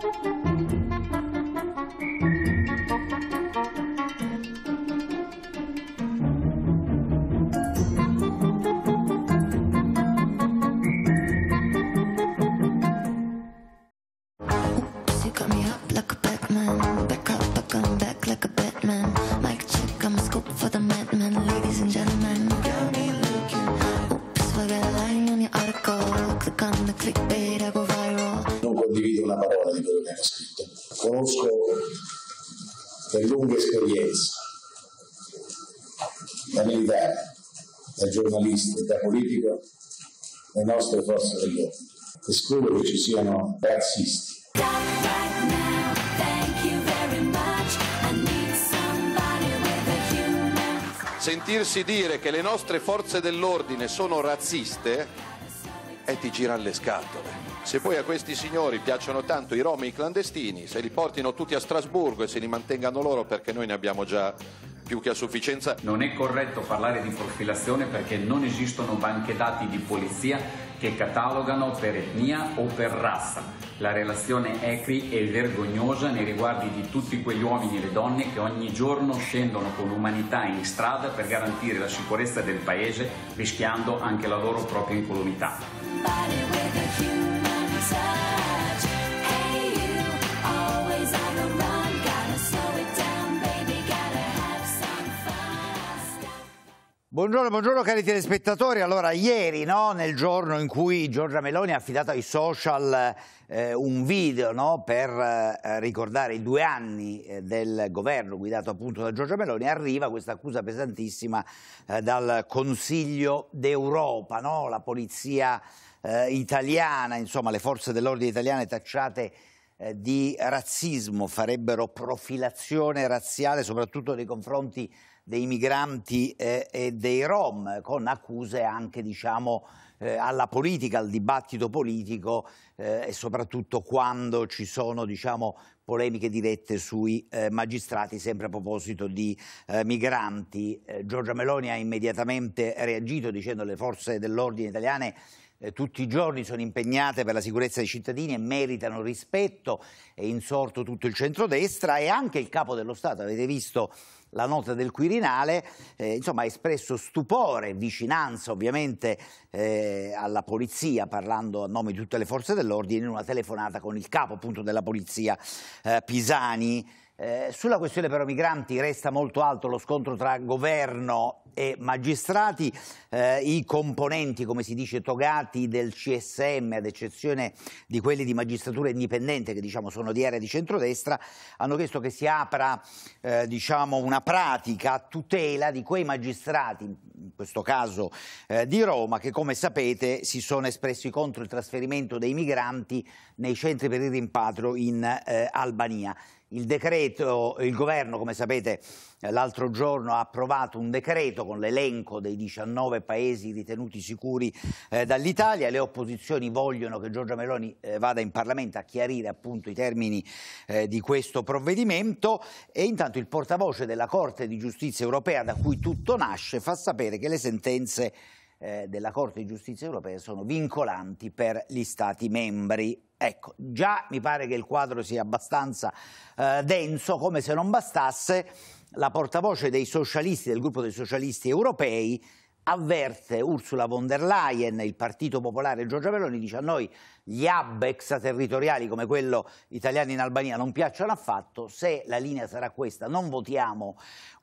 thank you nostre forze dell'ordine. Escludo che ci siano razzisti. Sentirsi dire che le nostre forze dell'ordine sono razziste e eh, ti girano le scatole. Se poi a questi signori piacciono tanto i rom e i clandestini, se li portino tutti a Strasburgo e se li mantengano loro perché noi ne abbiamo già più che a sufficienza. Non è corretto parlare di profilazione perché non esistono banche dati di polizia che catalogano per etnia o per razza. La relazione ECRI è vergognosa nei riguardi di tutti quegli uomini e le donne che ogni giorno scendono con umanità in strada per garantire la sicurezza del Paese, rischiando anche la loro propria incolumità. Buongiorno, buongiorno cari telespettatori. Allora, ieri, no, nel giorno in cui Giorgia Meloni ha affidato ai social eh, un video no, per eh, ricordare i due anni eh, del governo guidato appunto da Giorgia Meloni, arriva questa accusa pesantissima eh, dal Consiglio d'Europa, no? la polizia eh, italiana, insomma le forze dell'ordine italiane tacciate eh, di razzismo, farebbero profilazione razziale soprattutto nei confronti dei migranti eh, e dei rom, con accuse anche diciamo, eh, alla politica, al dibattito politico eh, e soprattutto quando ci sono diciamo, polemiche dirette sui eh, magistrati, sempre a proposito di eh, migranti. Eh, Giorgia Meloni ha immediatamente reagito dicendo che le forze dell'ordine italiane tutti i giorni sono impegnate per la sicurezza dei cittadini e meritano rispetto, è insorto tutto il centrodestra e anche il capo dello Stato, avete visto la nota del Quirinale, eh, insomma, ha espresso stupore, vicinanza ovviamente eh, alla polizia, parlando a nome di tutte le forze dell'ordine, in una telefonata con il capo appunto della polizia eh, Pisani. Eh, sulla questione però migranti resta molto alto lo scontro tra governo e magistrati, eh, i componenti, come si dice, togati del CSM, ad eccezione di quelli di magistratura indipendente, che diciamo sono di area di centrodestra, hanno chiesto che si apra eh, diciamo, una pratica a tutela di quei magistrati, in questo caso eh, di Roma, che come sapete si sono espressi contro il trasferimento dei migranti nei centri per il rimpatrio in eh, Albania. Il, decreto, il governo, come sapete, eh, l'altro giorno ha approvato un decreto con l'elenco dei 19 paesi ritenuti sicuri eh, dall'Italia. Le opposizioni vogliono che Giorgia Meloni eh, vada in Parlamento a chiarire appunto i termini eh, di questo provvedimento e intanto il portavoce della Corte di Giustizia europea da cui tutto nasce fa sapere che le sentenze eh, della Corte di Giustizia europea sono vincolanti per gli Stati membri. Ecco, già mi pare che il quadro sia abbastanza eh, denso, come se non bastasse la portavoce dei socialisti, del gruppo dei socialisti europei, avverte Ursula von der Leyen, il Partito Popolare Giorgia Meloni, dice a noi gli hub extraterritoriali come quello italiano in Albania non piacciono affatto, se la linea sarà questa non votiamo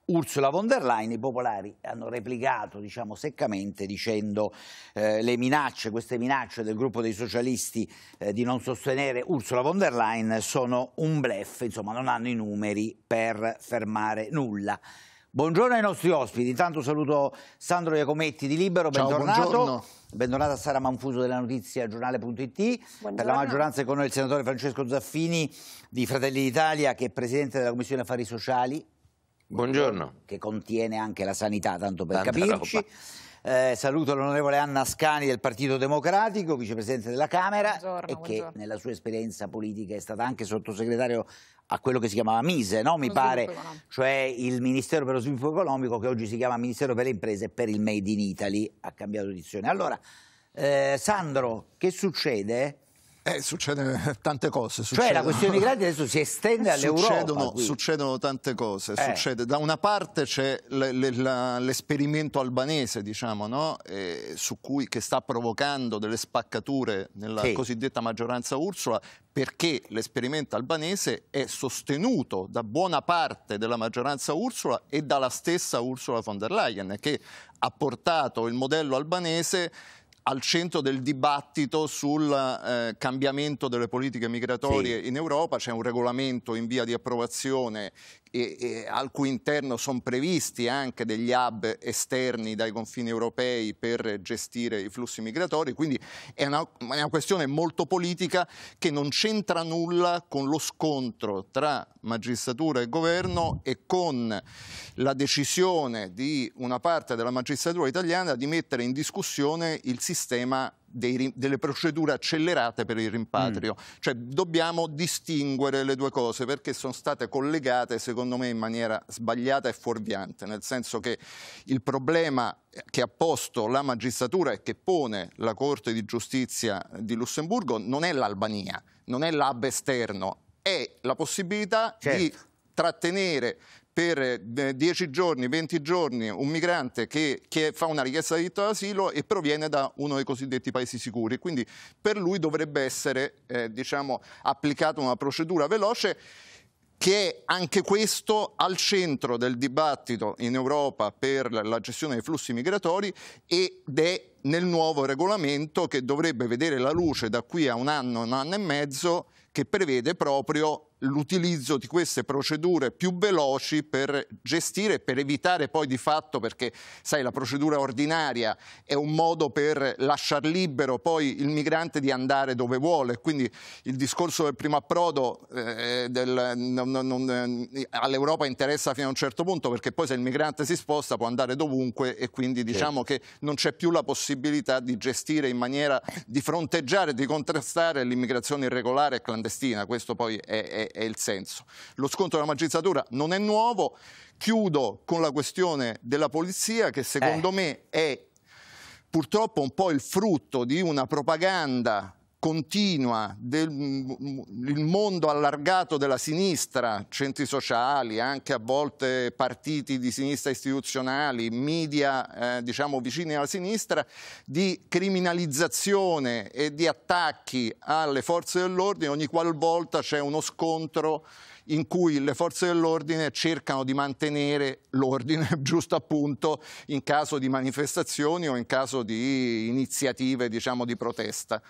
Ursula von der Leyen, i popolari hanno replicato diciamo, seccamente dicendo eh, le minacce, queste minacce del gruppo dei socialisti eh, di non sostenere Ursula von der Leyen sono un blef, insomma non hanno i numeri per fermare nulla. Buongiorno ai nostri ospiti, intanto saluto Sandro Iacometti di Libero, Ciao, bentornato. Buongiorno. Bentornata a Sara Manfuso della notizia giornale.it. Per la maggioranza è con noi il senatore Francesco Zaffini di Fratelli d'Italia che è presidente della Commissione Affari Sociali Buongiorno. Che contiene anche la sanità, tanto per Tanta capirci. Eh, saluto l'onorevole Anna Scani del Partito Democratico, vicepresidente della Camera buongiorno, e buongiorno. che nella sua esperienza politica è stata anche sottosegretario a quello che si chiamava Mise, no? mi lo pare, cioè il Ministero per lo Sviluppo Economico che oggi si chiama Ministero per le Imprese e per il Made in Italy, ha cambiato edizione. Allora, eh, Sandro, che succede? Eh, succede tante cose. Succedono... Cioè la questione migrante adesso si estende all'Europa. Succedono, succedono, tante cose. Eh. Succede, da una parte c'è l'esperimento albanese, diciamo, no? eh, cui, che sta provocando delle spaccature nella sì. cosiddetta maggioranza Ursula, perché l'esperimento albanese è sostenuto da buona parte della maggioranza Ursula e dalla stessa Ursula von der Leyen, che ha portato il modello albanese al centro del dibattito sul eh, cambiamento delle politiche migratorie sì. in Europa, c'è un regolamento in via di approvazione e, e al cui interno sono previsti anche degli hub esterni dai confini europei per gestire i flussi migratori, quindi è una, una questione molto politica che non c'entra nulla con lo scontro tra magistratura e governo e con la decisione di una parte della magistratura italiana di mettere in discussione il sistema dei, delle procedure accelerate per il rimpatrio. Mm. Cioè, dobbiamo distinguere le due cose perché sono state collegate, secondo me, in maniera sbagliata e fuorviante, nel senso che il problema che ha posto la magistratura e che pone la Corte di Giustizia di Lussemburgo non è l'Albania, non è l'AB esterno, è la possibilità certo. di trattenere per 10 eh, giorni, 20 giorni un migrante che, che fa una richiesta di diritto d'asilo e proviene da uno dei cosiddetti paesi sicuri. Quindi per lui dovrebbe essere eh, diciamo, applicata una procedura veloce che è anche questo al centro del dibattito in Europa per la gestione dei flussi migratori ed è nel nuovo regolamento che dovrebbe vedere la luce da qui a un anno, un anno e mezzo, che prevede proprio l'utilizzo di queste procedure più veloci per gestire, per evitare poi di fatto, perché sai la procedura ordinaria è un modo per lasciar libero poi il migrante di andare dove vuole, quindi il discorso del primo approdo eh, eh all'Europa interessa fino a un certo punto perché poi se il migrante si sposta può andare dovunque e quindi diciamo certo. che non c'è più la possibilità di gestire in maniera, di fronteggiare, di contrastare l'immigrazione irregolare e clandestina, questo poi è, è è il senso. Lo scontro della magistratura non è nuovo. Chiudo con la questione della polizia che secondo eh. me è purtroppo un po' il frutto di una propaganda continua del mondo allargato della sinistra, centri sociali, anche a volte partiti di sinistra istituzionali, media eh, diciamo vicini alla sinistra, di criminalizzazione e di attacchi alle forze dell'ordine ogni qualvolta c'è uno scontro in cui le forze dell'ordine cercano di mantenere l'ordine, giusto appunto, in caso di manifestazioni o in caso di iniziative diciamo, di protesta.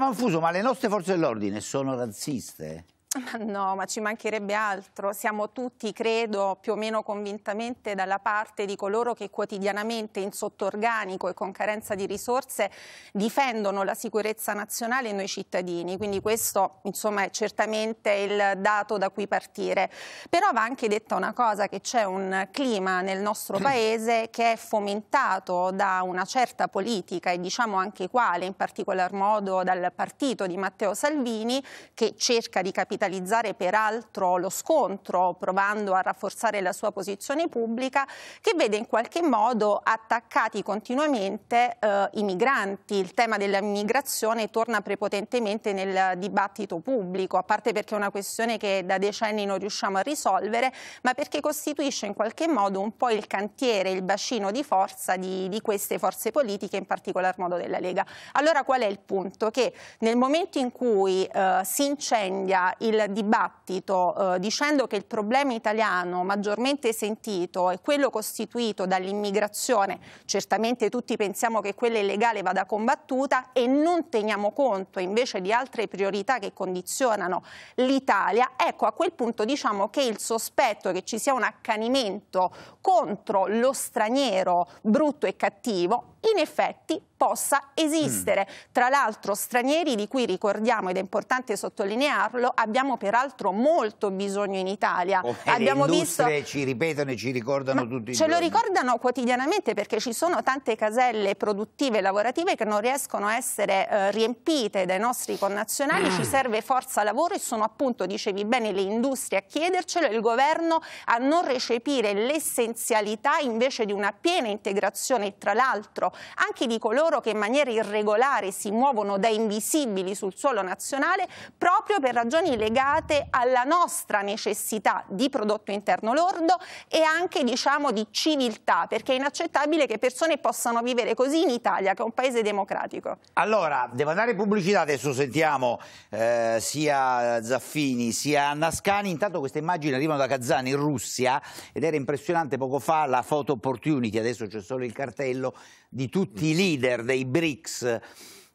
Manfuso, ma le nostre forze dell'ordine sono razziste? Ma no, ma ci mancherebbe altro. Siamo tutti, credo, più o meno convintamente dalla parte di coloro che quotidianamente in sottorganico e con carenza di risorse difendono la sicurezza nazionale e noi cittadini. Quindi questo, insomma, è certamente il dato da cui partire. Però va anche detta una cosa, che c'è un clima nel nostro paese che è fomentato da una certa politica e diciamo anche quale, in particolar modo dal partito di Matteo Salvini, che cerca di capitare capitalizzare peraltro lo scontro, provando a rafforzare la sua posizione pubblica, che vede in qualche modo attaccati continuamente eh, i migranti. Il tema dell'immigrazione torna prepotentemente nel dibattito pubblico, a parte perché è una questione che da decenni non riusciamo a risolvere, ma perché costituisce in qualche modo un po' il cantiere, il bacino di forza di, di queste forze politiche, in particolar modo della Lega. Allora qual è il punto? Che nel momento in cui eh, si incendia il il dibattito eh, dicendo che il problema italiano maggiormente sentito è quello costituito dall'immigrazione, certamente tutti pensiamo che quella illegale vada combattuta e non teniamo conto invece di altre priorità che condizionano l'Italia, ecco a quel punto diciamo che il sospetto che ci sia un accanimento contro lo straniero brutto e cattivo in effetti possa esistere. Mm. Tra l'altro stranieri di cui ricordiamo, ed è importante sottolinearlo, abbiamo peraltro molto bisogno in Italia. Oh, abbiamo le visto... ci ripetono e ci ricordano Ma tutti Ce lo ricordano quotidianamente perché ci sono tante caselle produttive e lavorative che non riescono a essere eh, riempite dai nostri connazionali, mm. ci serve forza lavoro e sono appunto, dicevi bene, le industrie a chiedercelo e il governo a non recepire l'essenzialità invece di una piena integrazione tra l'altro anche di coloro che in maniera irregolare si muovono da invisibili sul suolo nazionale proprio per ragioni legate alla nostra necessità di prodotto interno lordo e anche diciamo di civiltà, perché è inaccettabile che persone possano vivere così in Italia, che è un paese democratico. Allora, devo andare in pubblicità, adesso sentiamo eh, sia Zaffini sia Nascani, intanto queste immagini arrivano da Kazan in Russia ed era impressionante poco fa la foto opportunity, adesso c'è solo il cartello di tutti i leader dei BRICS.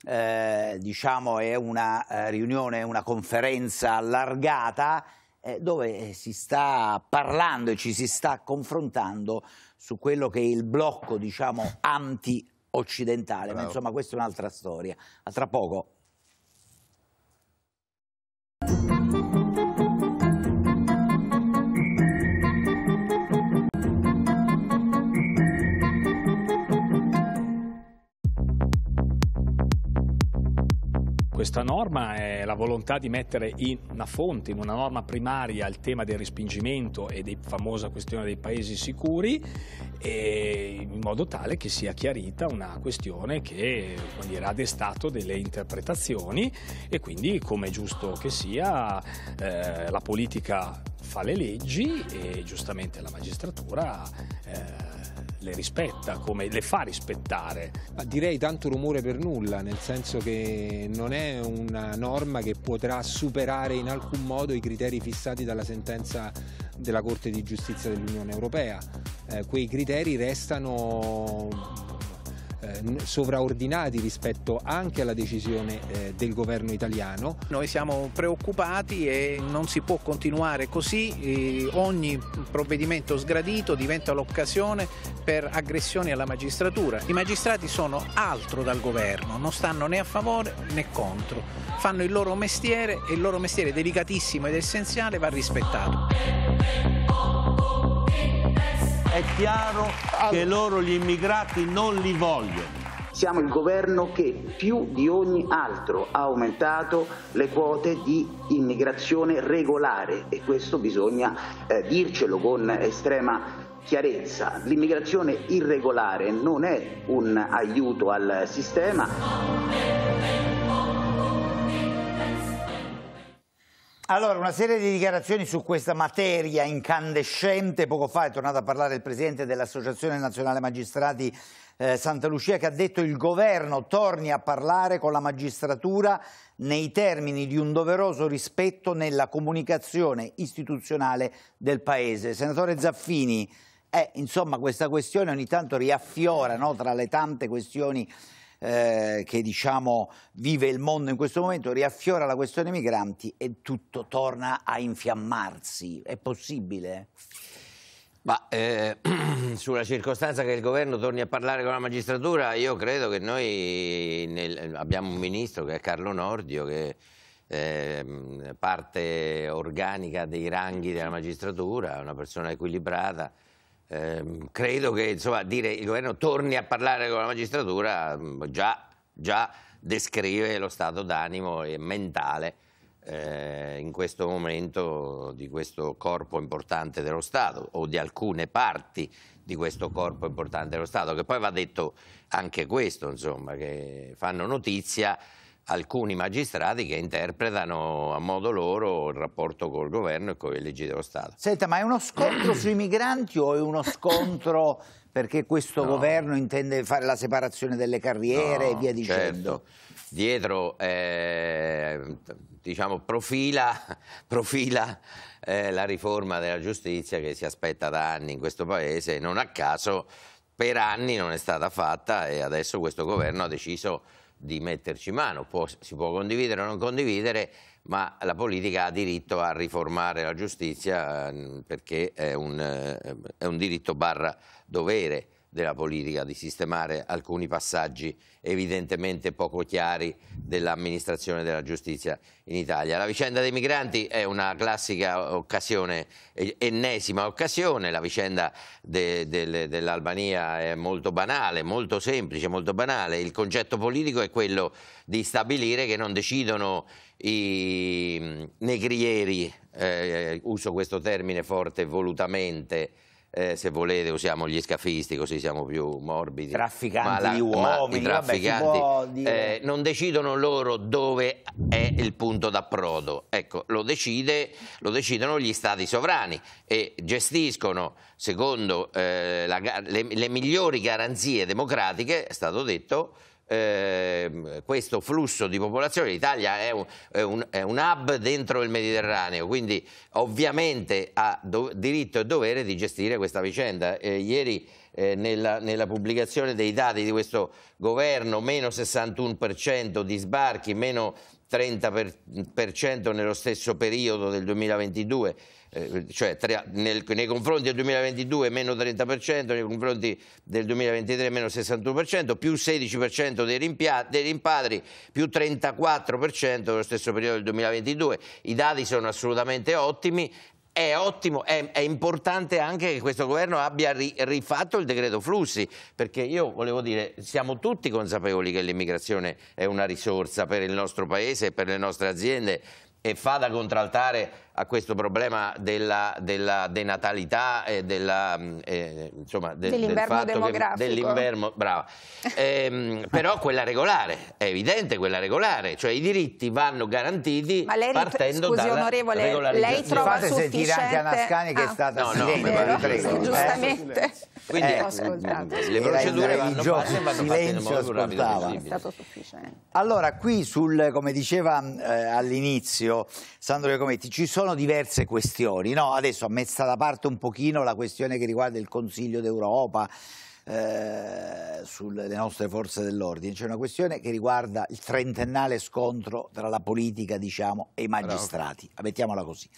Eh, diciamo è una eh, riunione, una conferenza allargata eh, dove si sta parlando e ci si sta confrontando su quello che è il blocco diciamo anti-occidentale, ma insomma questa è un'altra storia. A tra poco. Questa norma è la volontà di mettere in una fonte, in una norma primaria, il tema del respingimento e della famosa questione dei paesi sicuri, in modo tale che sia chiarita una questione che ha destato delle interpretazioni e quindi, come è giusto che sia, eh, la politica fa le leggi e giustamente la magistratura... Eh, le rispetta, come le fa rispettare. Ma direi tanto rumore per nulla, nel senso che non è una norma che potrà superare in alcun modo i criteri fissati dalla sentenza della Corte di Giustizia dell'Unione Europea. Eh, quei criteri restano Ehm, sovraordinati rispetto anche alla decisione eh, del governo italiano. Noi siamo preoccupati e non si può continuare così, ogni provvedimento sgradito diventa l'occasione per aggressioni alla magistratura. I magistrati sono altro dal governo, non stanno né a favore né contro, fanno il loro mestiere e il loro mestiere delicatissimo ed essenziale va rispettato è chiaro che loro gli immigrati non li vogliono. Siamo il governo che più di ogni altro ha aumentato le quote di immigrazione regolare e questo bisogna eh, dircelo con estrema chiarezza. L'immigrazione irregolare non è un aiuto al sistema. Allora, una serie di dichiarazioni su questa materia incandescente. Poco fa è tornato a parlare il presidente dell'Associazione Nazionale Magistrati eh, Santa Lucia che ha detto che il governo torni a parlare con la magistratura nei termini di un doveroso rispetto nella comunicazione istituzionale del Paese. Senatore Zaffini, eh, insomma questa questione ogni tanto riaffiora no, tra le tante questioni eh, che diciamo vive il mondo in questo momento, riaffiora la questione migranti e tutto torna a infiammarsi. È possibile? Ma eh, sulla circostanza che il governo torni a parlare con la magistratura, io credo che noi nel, abbiamo un ministro che è Carlo Nordio, che è ehm, parte organica dei ranghi della magistratura, una persona equilibrata, ehm, credo che insomma, dire il governo torni a parlare con la magistratura mm, già, già descrive lo stato d'animo e mentale eh, in questo momento di questo corpo importante dello Stato o di alcune parti di questo corpo importante dello Stato, che poi va detto anche questo, insomma, che fanno notizia alcuni magistrati che interpretano a modo loro il rapporto col governo e con le leggi dello Stato. Senta, ma è uno scontro sui migranti o è uno scontro perché questo no. governo intende fare la separazione delle carriere no, e via dicendo? Certo. Dietro eh, diciamo, profila, profila eh, la riforma della giustizia che si aspetta da anni in questo Paese e non a caso per anni non è stata fatta e adesso questo governo ha deciso di metterci mano, può, si può condividere o non condividere, ma la politica ha diritto a riformare la giustizia ehm, perché è un, eh, è un diritto barra dovere della politica, di sistemare alcuni passaggi evidentemente poco chiari dell'amministrazione della giustizia in Italia. La vicenda dei migranti è una classica occasione, ennesima occasione, la vicenda de, de, dell'Albania è molto banale, molto semplice, molto banale, il concetto politico è quello di stabilire che non decidono i mm, negrieri, eh, uso questo termine forte volutamente, eh, se volete usiamo gli scafisti così siamo più morbidi. Trafficanti la, di uomini, trafficanti, vabbè, dire... eh, non decidono loro dove è il punto d'approdo, ecco, lo, decide, lo, decidono gli stati sovrani e gestiscono secondo eh, la, le, le migliori garanzie democratiche, è stato detto, eh, questo flusso di popolazione, l'Italia è, è, è un, hub dentro il Mediterraneo, quindi ovviamente ha do, diritto e dovere di gestire questa vicenda. Eh, ieri eh, nella, nella, pubblicazione dei dati di questo governo, meno 61% di sbarchi, meno 30% nello stesso periodo del 2022, eh, cioè tra, nel, nei confronti del 2022 meno 30%, nei confronti del 2023 meno 61%, più 16% dei, rimpia, dei rimpatri, più 34% nello stesso periodo del 2022. I dati sono assolutamente ottimi è ottimo, è, è, importante anche che questo governo abbia ri, rifatto il decreto flussi, perché io volevo dire, siamo tutti consapevoli che l'immigrazione è una risorsa per il nostro paese e per le nostre aziende e fa da contraltare a questo problema della, della denatalità e mm, eh, dell'inverno eh, del demografico. Dell'inverno, brava. Ehm, però quella regolare, è evidente quella regolare, cioè i diritti vanno garantiti Ma lei, partendo scusi, dalla onorevole, lei trova Fate sufficiente... sentire anche Anascani che ah, è stata no, silente, no, no, prego. Eh. Giustamente. Eh? Quindi eh, eh le procedure vanno fatte vanno silenzio fatte nel modo più È stato sufficiente. Allora, qui sul, come diceva mm, eh, all'inizio Sandro Iacometti, ci sono sono diverse questioni, no? adesso ha messa da parte un pochino la questione che riguarda il Consiglio d'Europa, eh, sulle nostre forze dell'ordine, c'è una questione che riguarda il trentennale scontro tra la politica diciamo, e i magistrati, Bravo. mettiamola così.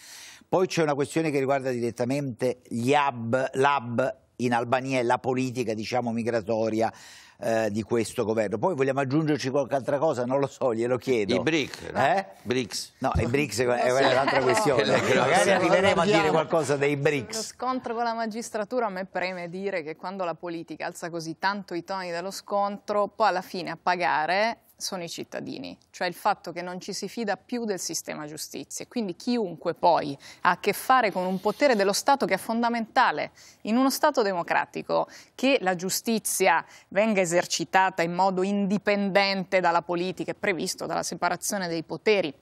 Poi c'è una questione che riguarda direttamente gli hub, l'hub in Albania e la politica diciamo, migratoria eh, di questo governo. Poi vogliamo aggiungerci qualche altra cosa? Non lo so, glielo chiedo. I BRIC, no? Eh? BRICS. No, i BRICS eh, è un'altra questione. Magari arriveremo a dire qualcosa dei BRICS. Lo scontro con la magistratura a me preme dire che quando la politica alza così tanto i toni dello scontro, poi alla fine a pagare sono i cittadini, cioè il fatto che non ci si fida più del sistema giustizia. Quindi chiunque poi ha a che fare con un potere dello Stato che è fondamentale in uno Stato democratico, che la giustizia venga esercitata in modo indipendente dalla politica, è previsto dalla separazione dei poteri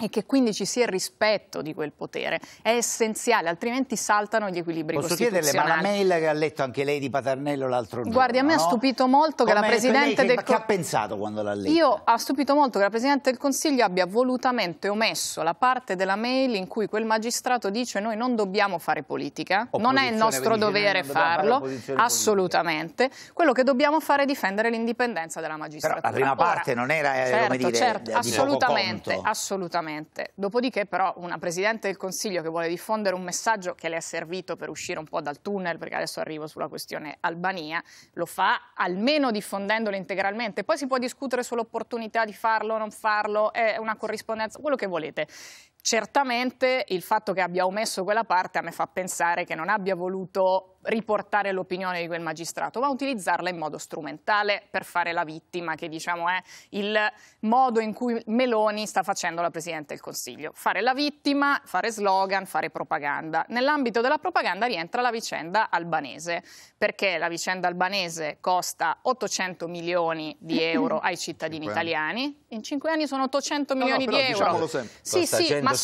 e che quindi ci sia il rispetto di quel potere. È essenziale, altrimenti saltano gli equilibri Posso chiederle, ma la mail che ha letto anche lei di Paternello l'altro giorno... Guardi, a me no? ha stupito molto Come che la Presidente che, del... Che ha pensato quando l'ha letta? Io ha stupito molto che la Presidente del Consiglio abbia volutamente omesso la parte della mail in cui quel magistrato dice noi non dobbiamo fare politica, opposizione, non è il nostro dovere farlo, assolutamente. Politica. Quello che dobbiamo fare è difendere l'indipendenza della magistratura. Però la prima Ora, parte non era, eh, certo, dire, certo, assolutamente, assolutamente sicuramente. Dopodiché però una Presidente del Consiglio che vuole diffondere un messaggio che le è servito per uscire un po' dal tunnel, perché adesso arrivo sulla questione Albania, lo fa almeno diffondendolo integralmente. Poi si può discutere sull'opportunità di farlo o non farlo, è una corrispondenza, quello che volete. Certamente il fatto che abbia omesso quella parte a me fa pensare che non abbia voluto riportare l'opinione di quel magistrato, ma utilizzarla in modo strumentale per fare la vittima, che diciamo è il modo in cui Meloni sta facendo la Presidente del Consiglio. Fare la vittima, fare slogan, fare propaganda. Nell'ambito della propaganda rientra la vicenda albanese, perché la vicenda albanese costa 800 milioni di euro ai cittadini italiani. In cinque anni sono 800 milioni no, no, di euro. Sempre. Sì, costa sì, 170 ma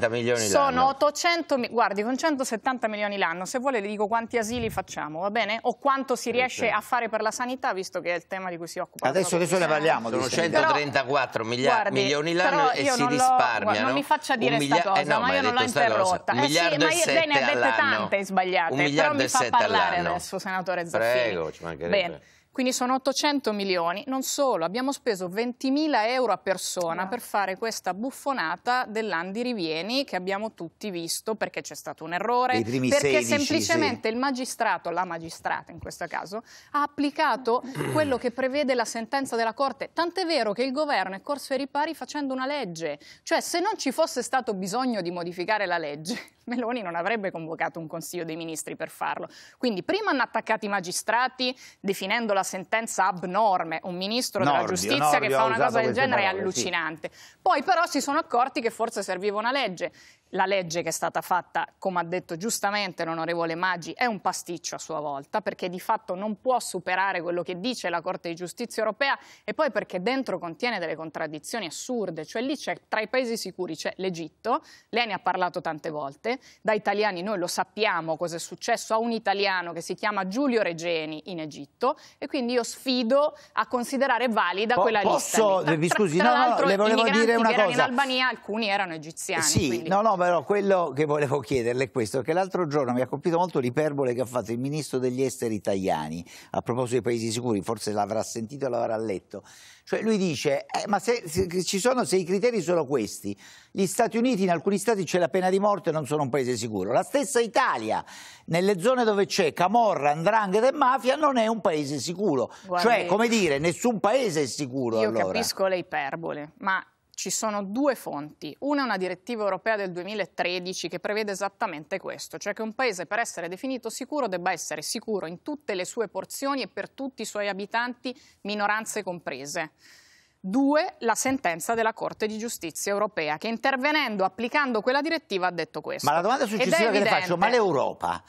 sono, milioni sono 800, guardi, con 170 milioni l'anno, se vuole le dico quanti asili facciamo, va bene? O quanto si eh, riesce certo. a fare per la sanità, visto che è il tema di cui si occupa. Adesso, adesso ne parliamo. Sono 134 guardi, milioni l'anno e si risparmia. No? Non mi faccia dire questa eh, cosa, eh no, ma io non l'ho interrotta. Eh sì, ma lei ne ha dette tante sbagliate, però mi fa parlare adesso, senatore Zaffini. Prego, ci mancherebbe. Bene. Quindi sono 800 milioni, non solo, abbiamo speso 20.000 euro a persona no. per fare questa buffonata dell'Andi Rivieni che abbiamo tutti visto perché c'è stato un errore, perché 16, semplicemente sì. il magistrato, la magistrata in questo caso, ha applicato quello che prevede la sentenza della Corte, tant'è vero che il governo è corso ai ripari facendo una legge, cioè se non ci fosse stato bisogno di modificare la legge, Meloni non avrebbe convocato un Consiglio dei Ministri per farlo. Quindi prima hanno attaccato i magistrati definendo la sentenza abnorme, un ministro Nordio, della giustizia Nordio che fa una cosa del genere parole, è allucinante. Sì. Poi però si sono accorti che forse serviva una legge la legge che è stata fatta, come ha detto giustamente l'onorevole Maggi, è un pasticcio a sua volta perché di fatto non può superare quello che dice la Corte di Giustizia europea e poi perché dentro contiene delle contraddizioni assurde, cioè lì c'è tra i paesi sicuri c'è l'Egitto, lei ne ha parlato tante volte, da italiani noi lo sappiamo cosa è successo a un italiano che si chiama Giulio Regeni in Egitto e quindi io sfido a considerare valida po quella posso, lista. Posso, mi scusi, tra, tra no, no, le volevo dire una cosa. in Albania alcuni erano egiziani. Sì, quindi... no, no, ma quello che volevo chiederle è questo, che l'altro giorno mi ha colpito molto l'iperbole che ha fatto il ministro degli esteri italiani, a proposito dei paesi sicuri, forse l'avrà sentito e l'avrà letto. Cioè lui dice, eh, ma se, se, sono, se i criteri sono questi, gli Stati Uniti, in alcuni stati c'è la pena di morte e non sono un paese sicuro. La stessa Italia, nelle zone dove c'è Camorra, Andrangheta e mafia, non è un paese sicuro. Guardi, cioè, come dire, nessun paese è sicuro. Io allora. capisco le iperbole, ma ci sono due fonti. Una è una direttiva europea del 2013 che prevede esattamente questo, cioè che un paese per essere definito sicuro debba essere sicuro in tutte le sue porzioni e per tutti i suoi abitanti, minoranze comprese. Due, la sentenza della Corte di Giustizia europea che intervenendo, applicando quella direttiva ha detto questo. Ma la domanda successiva che le faccio, ma l'Europa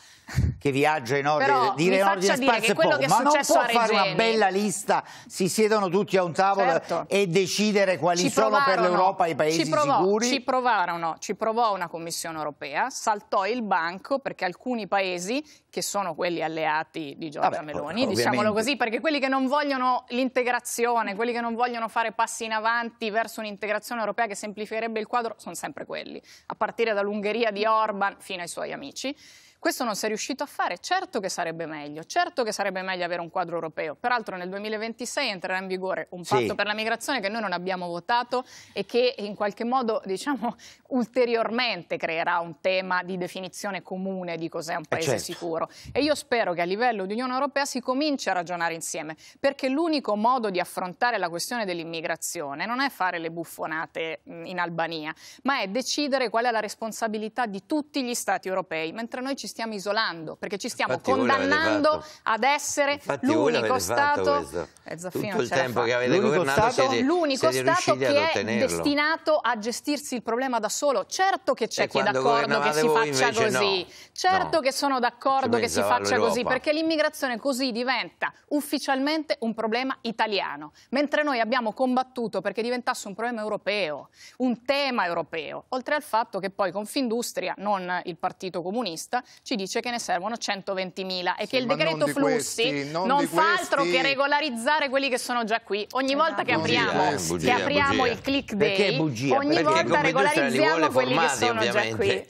che viaggia in ordine, dire in ordine spazio e poco, ma non può fare una bella lista, si siedono tutti a un tavolo certo. e decidere quali ci sono provarono, per l'Europa i paesi ci provò, sicuri? Ci provarono, ci provò una Commissione europea, saltò il banco perché alcuni paesi che sono quelli alleati di Giorgia Vabbè, Meloni, ovviamente. diciamolo così, perché quelli che non vogliono l'integrazione, quelli che non vogliono fare fare passi in avanti verso un'integrazione europea che semplificherebbe il quadro sono sempre quelli, a partire dall'Ungheria di Orban fino ai suoi amici. Questo non si è riuscito a fare, certo che sarebbe meglio, certo che sarebbe meglio avere un quadro europeo. Peraltro nel 2026 entrerà in vigore un patto sì. per la migrazione che noi non abbiamo votato e che in qualche modo, diciamo, ulteriormente creerà un tema di definizione comune di cos'è un eh, paese certo. sicuro. E io spero che a livello di Unione Europea si cominci a ragionare insieme, perché l'unico modo di affrontare la questione dell'immigrazione non è fare le buffonate mm, in Albania, ma è decidere qual è la responsabilità di tutti gli stati europei, mentre noi ci stiamo isolando, perché ci stiamo Infatti condannando ad essere l'unico Stato... Eh, Tutto il tempo che avete l'unico Stato, siete, l'unico siete stato che è destinato a gestirsi il problema da solo. Certo che c'è chi è d'accordo che si faccia così, no. certo no. che sono d'accordo che si faccia così, perché l'immigrazione così diventa ufficialmente un problema italiano, mentre noi abbiamo combattuto perché diventasse un problema europeo, un tema europeo, oltre al fatto che poi Confindustria, non il Partito Comunista, ci dice che ne servono 120.000 e sì, che il decreto non flussi questi, non, non fa questi. altro che regolarizzare quelli che sono già qui. Ogni eh, volta che bugia, apriamo, eh, bugia, che apriamo il click day, ogni volta regolarizziamo quelli che sono già qui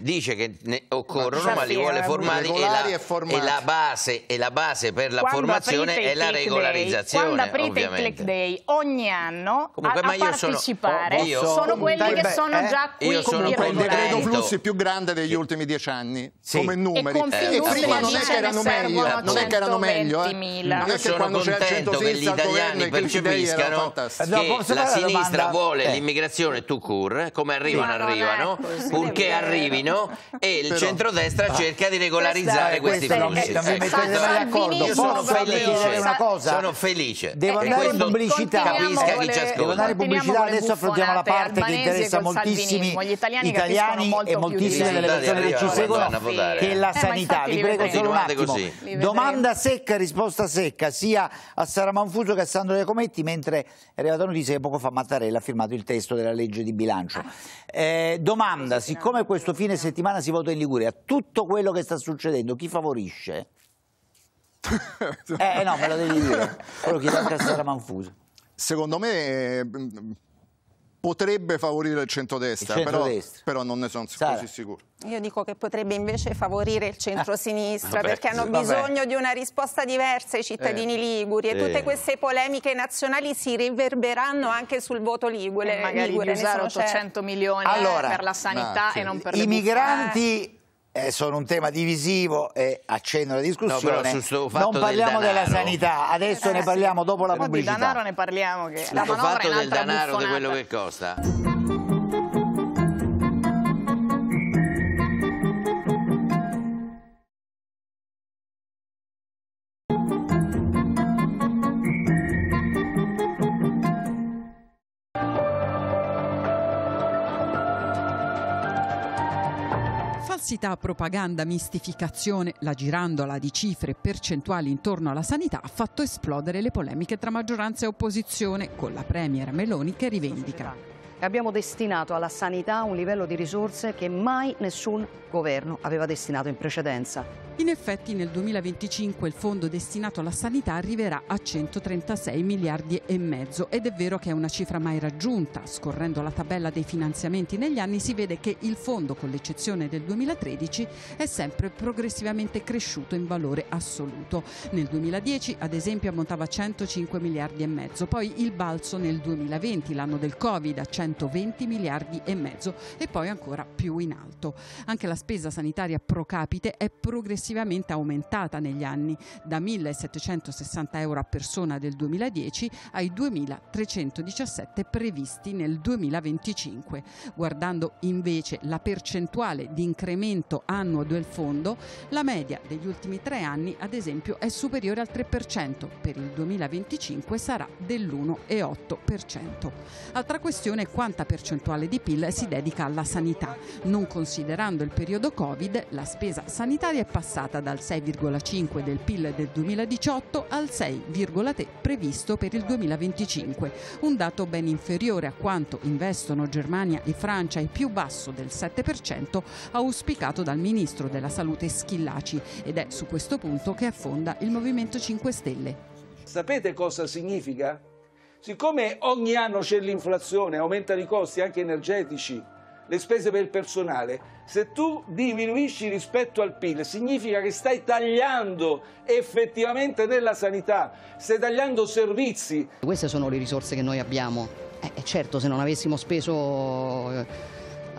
dice che ne occorrono, ma li vuole formali e la, e, e, la base, e la, base, per la quando formazione è la regolarizzazione. Day, quando aprite ovviamente. il Click Day ogni anno Comunque, a, a partecipare sono, io, sono oh, quelli beh, che sono eh, già qui io sono il decreto flussi più grande degli ultimi dieci anni sì. come numeri. E, eh, prima non è che erano meglio, non è che erano meglio, eh. non è che eh. gli italiani percepiscano che La sinistra vuole eh. l'immigrazione to cure, come arrivano arrivano, purché arrivano semino e il centrodestra ah. cerca di regolarizzare questi flussi. Non vi mettete mai d'accordo. Sono felice. Una cosa. Sono felice. Devo andare in pubblicità. Capisca chi ci ascolta. Devo andare in pubblicità. Adesso affrontiamo la parte che interessa moltissimi italiani e moltissime delle persone che ci seguono che è la sanità. Vi prego solo un attimo. Domanda secca, risposta secca, sia a Sara Manfuso che a Sandro Iacometti, mentre è arrivata la notizia che poco fa Mattarella ha firmato il testo della legge di bilancio. Eh, domanda, siccome questo fine settimana si vota in Liguria, tutto quello che sta succedendo, chi favorisce? eh no, me lo devi dire, quello che dà a Manfuso. Secondo me mm, potrebbe favorire il centrodestra, il centrodestra. Però, però, non ne sono Sara. così sicuro. Io dico che potrebbe invece favorire il centrosinistra eh, perché hanno vabbè. bisogno di una risposta diversa i cittadini eh, liguri e eh. tutte queste polemiche nazionali si riverberanno anche sul voto ligure. E eh, magari ligure, di usare 800 certo. milioni eh, allora, per la sanità no, sì. e non per i le I migranti eh, sono un tema divisivo e accendo la discussione. No, non parliamo del della sanità, adesso eh, ne parliamo dopo la pubblicità. Ma Di denaro ne parliamo che la manovra fatto è del denaro, di quello che costa. Falsità, propaganda, mistificazione, la girandola di cifre e percentuali intorno alla sanità ha fatto esplodere le polemiche tra maggioranza e opposizione, con la Premier Meloni che rivendica abbiamo destinato alla sanità un livello di risorse che mai nessun governo aveva destinato in precedenza. In effetti nel 2025 il fondo destinato alla sanità arriverà a 136 miliardi e mezzo ed è vero che è una cifra mai raggiunta. Scorrendo la tabella dei finanziamenti negli anni si vede che il fondo, con l'eccezione del 2013, è sempre progressivamente cresciuto in valore assoluto. Nel 2010 ad esempio ammontava a 105 miliardi e mezzo, poi il balzo nel 2020, l'anno del Covid, a 120 miliardi e mezzo e poi ancora più in alto. Anche la spesa sanitaria pro capite è progressivamente progressivamente aumentata negli anni da 1.760 euro a persona del 2010 ai 2.317 previsti nel 2025. Guardando invece la percentuale di incremento annuo del fondo, la media degli ultimi tre anni ad esempio è superiore al 3%, per il 2025 sarà dell'1,8%. Altra questione è quanta percentuale di PIL si dedica alla sanità. Non considerando il periodo Covid, la spesa sanitaria è passata passata dal 6,5 del PIL del 2018 al 6,3 previsto per il 2025, un dato ben inferiore a quanto investono Germania e Francia e più basso del 7% auspicato dal Ministro della Salute Schillaci ed è su questo punto che affonda il Movimento 5 Stelle. Sapete cosa significa? Siccome ogni anno c'è l'inflazione, aumentano i costi anche energetici, le spese per il personale. Se tu diminuisci rispetto al PIL significa che stai tagliando effettivamente nella sanità, stai tagliando servizi. Queste sono le risorse che noi abbiamo. Eh, eh certo, se non avessimo speso eh,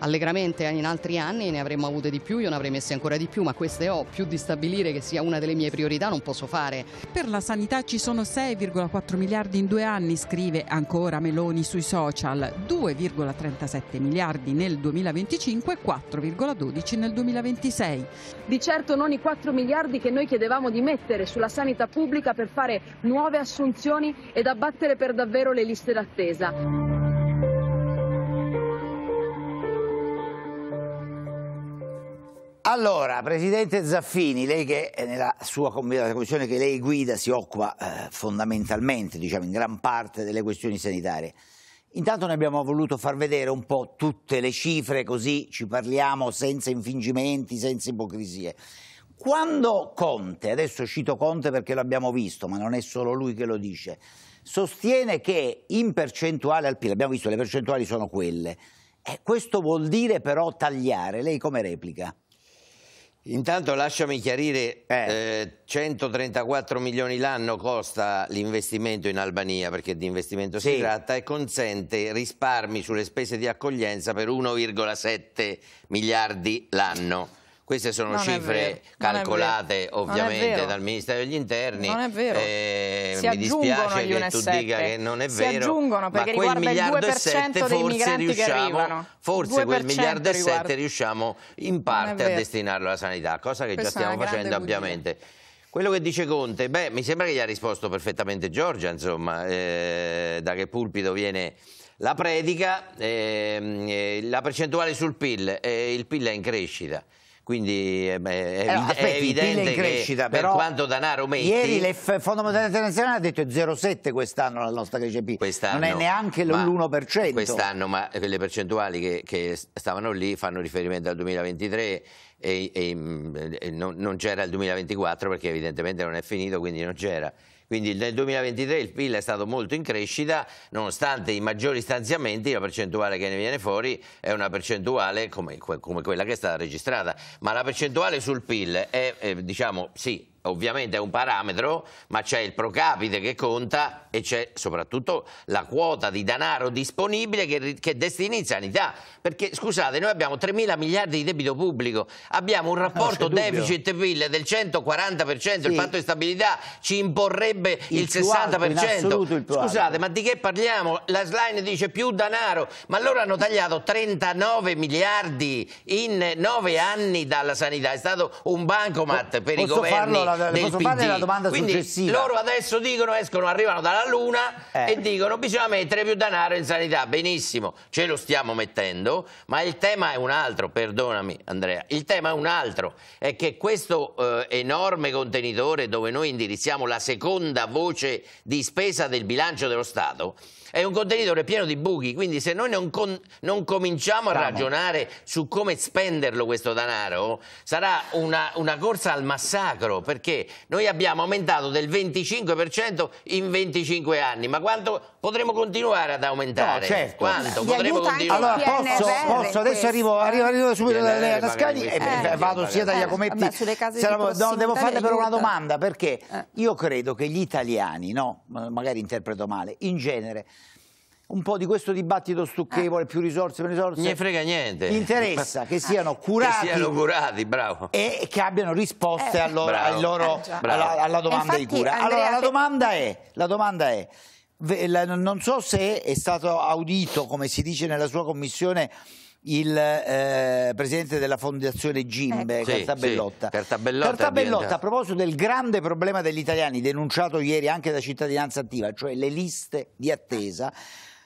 allegramente in altri anni ne avremmo avute di più, io ne avrei messe ancora di più, ma queste ho più di stabilire che sia una delle mie priorità, non posso fare. Per la sanità ci sono 6,4 miliardi in due anni, scrive ancora Meloni sui social, 2,37 miliardi nel 2025 e 4,12 nel 2026. Di certo non i 4 miliardi che noi chiedevamo di mettere sulla sanità pubblica per fare nuove assunzioni ed abbattere per davvero le liste d'attesa. Allora, Presidente Zaffini, lei che nella sua commissione che lei guida si occupa eh, fondamentalmente, diciamo in gran parte, delle questioni sanitarie. Intanto ne abbiamo voluto far vedere un po' tutte le cifre, così ci parliamo senza infingimenti, senza ipocrisie. Quando Conte, adesso cito Conte perché l'abbiamo visto, ma non è solo lui che lo dice, sostiene che in percentuale al PIL, abbiamo visto le percentuali sono quelle, e eh, questo vuol dire però tagliare, lei come replica? Intanto lasciami chiarire, eh. Eh, 134 milioni l'anno costa l'investimento in Albania, perché di investimento sì. si tratta, e consente risparmi sulle spese di accoglienza per 1,7 miliardi l'anno. Queste sono non cifre calcolate ovviamente dal Ministero degli Interni. Non è vero. Eh, mi dispiace che tu dica che non è si vero. Si aggiungono perché riguarda il 2% dei migranti riusciamo, che arrivano. Forse quel miliardo e 7 riusciamo in parte a destinarlo alla sanità, cosa che Questa già stiamo facendo ovviamente. Quello che dice Conte, beh, mi sembra che gli ha risposto perfettamente Giorgia, insomma, eh, da che pulpito viene la predica, ehm, eh, la percentuale sul PIL, eh, il PIL è in crescita. Quindi eh, beh, è, allora, eh, evidente, aspetti, è evidente crescita, per quanto denaro metti... Ieri il Fondo Monetario Internazionale ha detto 0,7 quest'anno la nostra crescita, quest'anno, non è neanche l'1%. Quest'anno, ma le percentuali che, che stavano lì fanno riferimento al 2023 e, e, mm, e non, non c'era il 2024 perché evidentemente non è finito, quindi non c'era. Quindi nel 2023 il PIL è stato molto in crescita, nonostante i maggiori stanziamenti, la percentuale che ne viene fuori è una percentuale come, come quella che è stata registrata. Ma la percentuale sul PIL è, eh, diciamo, sì, ovviamente è un parametro, ma c'è il pro capite che conta e c'è soprattutto la quota di denaro disponibile che, che destini in sanità. Perché scusate, noi abbiamo 3 mila miliardi di debito pubblico, abbiamo un ah, rapporto no, deficit-PIL del 140%, sì. il patto di stabilità ci imporrebbe il, il 60%. Il scusate, ma di che parliamo? La slide dice più denaro, ma loro hanno tagliato 39 miliardi in 9 anni dalla sanità, è stato un bancomat per Posso i governi no, posso PD. fare la domanda Quindi successiva. loro adesso dicono, escono, arrivano dalla Luna eh. e dicono bisogna mettere più denaro in sanità. Benissimo, ce lo stiamo mettendo, ma il tema è un altro, perdonami Andrea, il tema è un altro, è che questo eh, enorme contenitore dove noi indirizziamo la seconda voce di spesa del bilancio dello Stato è un contenitore pieno di buchi, quindi se noi non, non cominciamo a ragionare su come spenderlo questo denaro, sarà una, una corsa al massacro, perché perché noi abbiamo aumentato del 25% in 25 anni, ma quanto potremo continuare ad aumentare? No, certo. Quanto potremo continuare? Allora, posso, posso adesso arrivo, arrivo, arrivo subito da Lea Cascani e eh, vado sia da Iacometti. no, devo fare però una domanda, perché eh. io credo che gli italiani, no, magari interpreto male, in genere un po' di questo dibattito stucchevole, ah. più risorse, meno risorse. Ne frega niente. Gli interessa che siano curati. Che siano curati, bravo. E che abbiano risposte eh, al loro, loro, eh, alla, alla, domanda Infatti, di cura. Andrea, allora, la domanda è, la domanda è non so se è stato audito, come si dice nella sua commissione, il eh, presidente della fondazione Gimbe, ecco. Sì, Cartabellotta. Sì, Cartabellotta, Cartabellotta a proposito del grande problema degli italiani denunciato ieri anche da cittadinanza attiva, cioè le liste di attesa,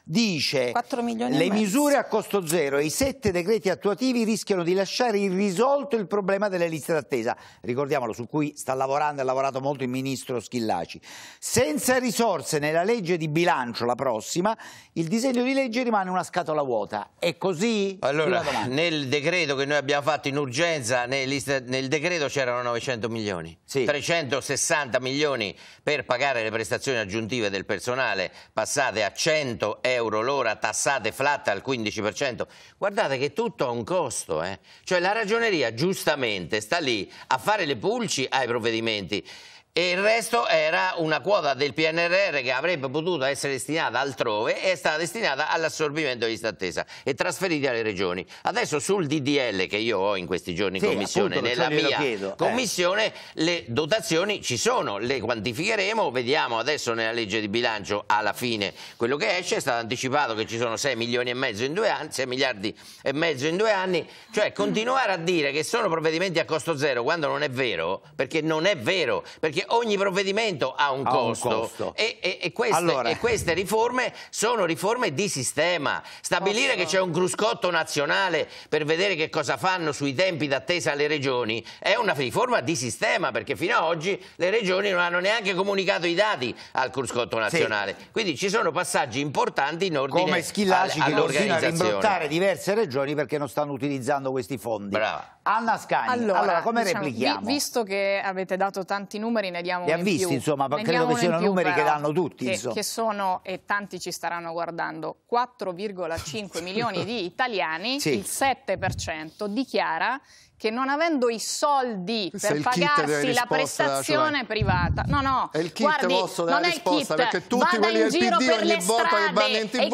dice le misure a costo zero e i sette decreti attuativi rischiano di lasciare irrisolto il problema delle liste d'attesa, ricordiamolo, su cui sta lavorando e ha lavorato molto il ministro Schillaci. Senza risorse nella legge di bilancio, la prossima, il disegno di legge rimane una scatola vuota. È così? Allora, nel decreto che noi abbiamo fatto in urgenza, nel, nel decreto c'erano 900 milioni, sì. 360 milioni per pagare le prestazioni aggiuntive del personale passate a 100 euro euro l'ora tassate flat al 15%. Guardate che tutto ha un costo. Eh? Cioè la ragioneria giustamente sta lì a fare le pulci ai provvedimenti e il resto era una quota del PNRR che avrebbe potuto essere destinata altrove e è stata destinata all'assorbimento di lista attesa e trasferita alle regioni. Adesso sul DDL che io ho in questi giorni in sì, commissione, appunto, nella mia chiedo, eh. commissione, eh. le dotazioni ci sono, le quantificheremo, vediamo adesso nella legge di bilancio alla fine quello che esce, è stato anticipato che ci sono 6 milioni e mezzo in due anni, 6 miliardi e mezzo in due anni, cioè continuare a dire che sono provvedimenti a costo zero quando non è vero, perché non è vero, perché ogni provvedimento ha un ha costo, un costo. E, e, e, queste, allora. e, queste, riforme sono riforme di sistema. Stabilire Posso... che c'è un cruscotto nazionale per vedere che cosa fanno sui tempi d'attesa alle regioni è una riforma di sistema perché fino ad oggi le regioni non hanno neanche comunicato i dati al cruscotto nazionale. Sì. Quindi ci sono passaggi importanti in ordine Come Schillaci all, che continua a rimbrottare diverse regioni perché non stanno utilizzando questi fondi. Brava. Anna Scagni, allora, allora come diciamo, replichiamo? Vi, visto che avete dato tanti numeri ne diamo li ha visti, insomma, ne credo che siano numeri però, che danno tutti. Che, che, sono, e tanti ci staranno guardando, 4,5 milioni di italiani, sì. il 7% dichiara che non avendo i soldi per pagarsi la prestazione cioè... privata. No, no, è il kit guardi, vostro della risposta, kit. perché tutti quelli del PD ogni volta che vanno in TV 4,5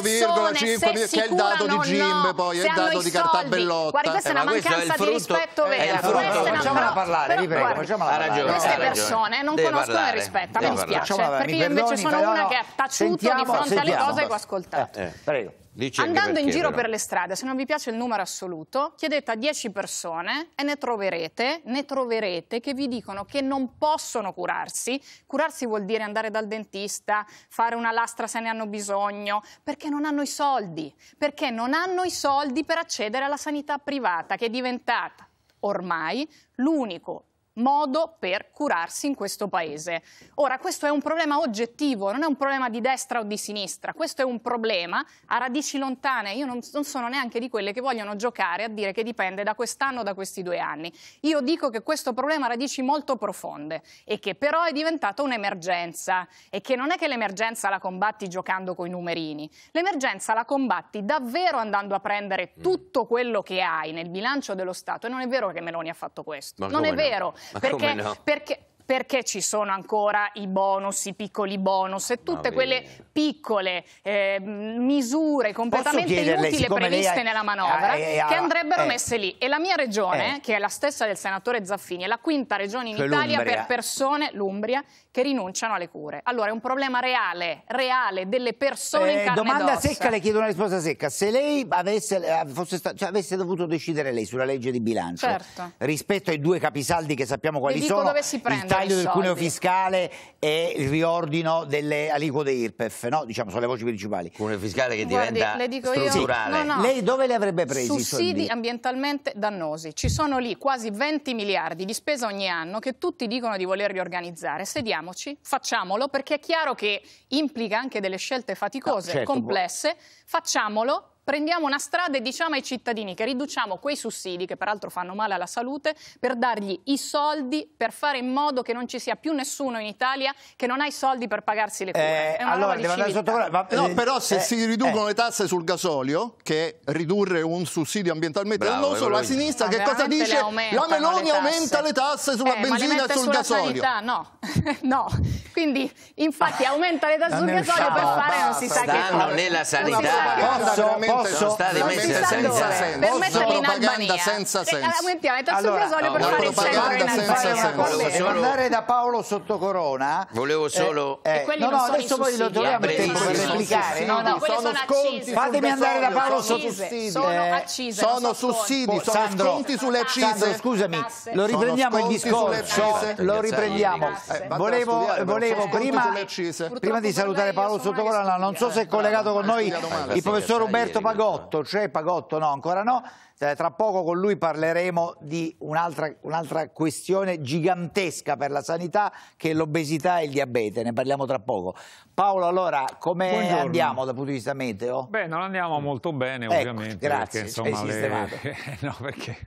mila, che è il dato di Gimbe no, poi, è il dato di Cartabellotta. Guardi, questa è una mancanza frutto, di rispetto vera. Facciamola no, parlare, vi prego, facciamola parlare. Queste persone non conoscono il rispetto, a me dispiace, perché io invece sono una che ha taciuto di fronte alle cose che ho ascoltato. Eh, eh, prego. Dici Andando in giro per le strade, se non vi piace il numero assoluto, chiedete a 10 persone e ne troverete, ne troverete che vi dicono che non possono curarsi. Curarsi vuol dire andare dal dentista, fare una lastra se ne hanno bisogno, perché non hanno i soldi, perché non hanno i soldi per accedere alla sanità privata che è diventata ormai l'unico modo per curarsi in questo paese. Ora, questo è un problema oggettivo, non è un problema di destra o di sinistra, questo è un problema a radici lontane. Io non, non sono neanche di quelle che vogliono giocare a dire che dipende da quest'anno o da questi due anni. Io dico che questo problema ha radici molto profonde e che però è diventata un'emergenza e che non è che l'emergenza la combatti giocando con i numerini, l'emergenza la combatti davvero andando a prendere mm. tutto quello che hai nel bilancio dello Stato e non è vero che Meloni ha fatto questo, no, non è vero. No. Perché, no? perché, perché ci sono ancora i bonus, i piccoli bonus e tutte quelle piccole eh, misure completamente inutili previste ha... nella manovra eh, eh, che andrebbero eh. messe lì. E la mia regione, eh. che è la stessa del senatore Zaffini, è la quinta regione in cioè Italia per persone, l'Umbria, che rinunciano alle cure. Allora è un problema reale, reale delle persone eh, in carne Domanda secca, le chiedo una risposta secca. Se lei avesse, eh, stato, cioè, avesse dovuto decidere lei sulla legge di bilancio certo. rispetto ai due capisaldi che sappiamo quali sono, il taglio del cuneo fiscale e il riordino delle aliquote IRPEF, no? diciamo, sono le voci principali. Cuneo fiscale che Guardi, diventa strutturale. Io, no, no. Lei dove le avrebbe presi Sussidi ambientalmente dannosi. Ci sono lì quasi 20 miliardi di spesa ogni anno che tutti dicono di voler riorganizzare. Se proviamoci, facciamolo, perché è chiaro che implica anche delle scelte faticose, no, certo, complesse, facciamolo prendiamo una strada e diciamo ai cittadini che riduciamo quei sussidi, che peraltro fanno male alla salute, per dargli i soldi, per fare in modo che non ci sia più nessuno in Italia che non ha i soldi per pagarsi le cure. Eh, allora, sotto... Ma... No, eh, però se eh, si riducono eh. le tasse sul gasolio, che ridurre un sussidio ambientalmente Bravo, dannoso, la sinistra ma che cosa dice? La Meloni le aumenta le tasse sulla eh, benzina e sul sulla gasolio. Sanità, no. no. Quindi, infatti, ah. aumenta le tasse ah. sul gasolio per fare non si sa che cosa. nella sanità posso, sono stati messi senza senso. Per metterli in Albania. senza eh, senso. Aumentiamo eh, il tasso allora, per fare il senso in Albania. Senza andare da Paolo sotto corona. Volevo eh, solo... Eh, eh, no, no, adesso poi lo troviamo il tempo per replicare. No, no, sono sconti. Fatemi andare da Paolo sotto Sono accise. Sono sussidi, sono boh, sconti sulle accise. scusami, lo riprendiamo il discorso. Lo riprendiamo. Volevo, volevo prima, prima di salutare Paolo Sottocolana, non so se è collegato con noi il professor Roberto Pagotto, c'è Pagotto, no, ancora no. Eh, tra poco con lui parleremo di un'altra un questione gigantesca per la sanità che è l'obesità e il diabete, ne parliamo tra poco. Paolo, allora, come andiamo dal punto di vista meteo? Beh, non andiamo molto bene, ecco, ovviamente. Grazie, perché, insomma, le... no, perché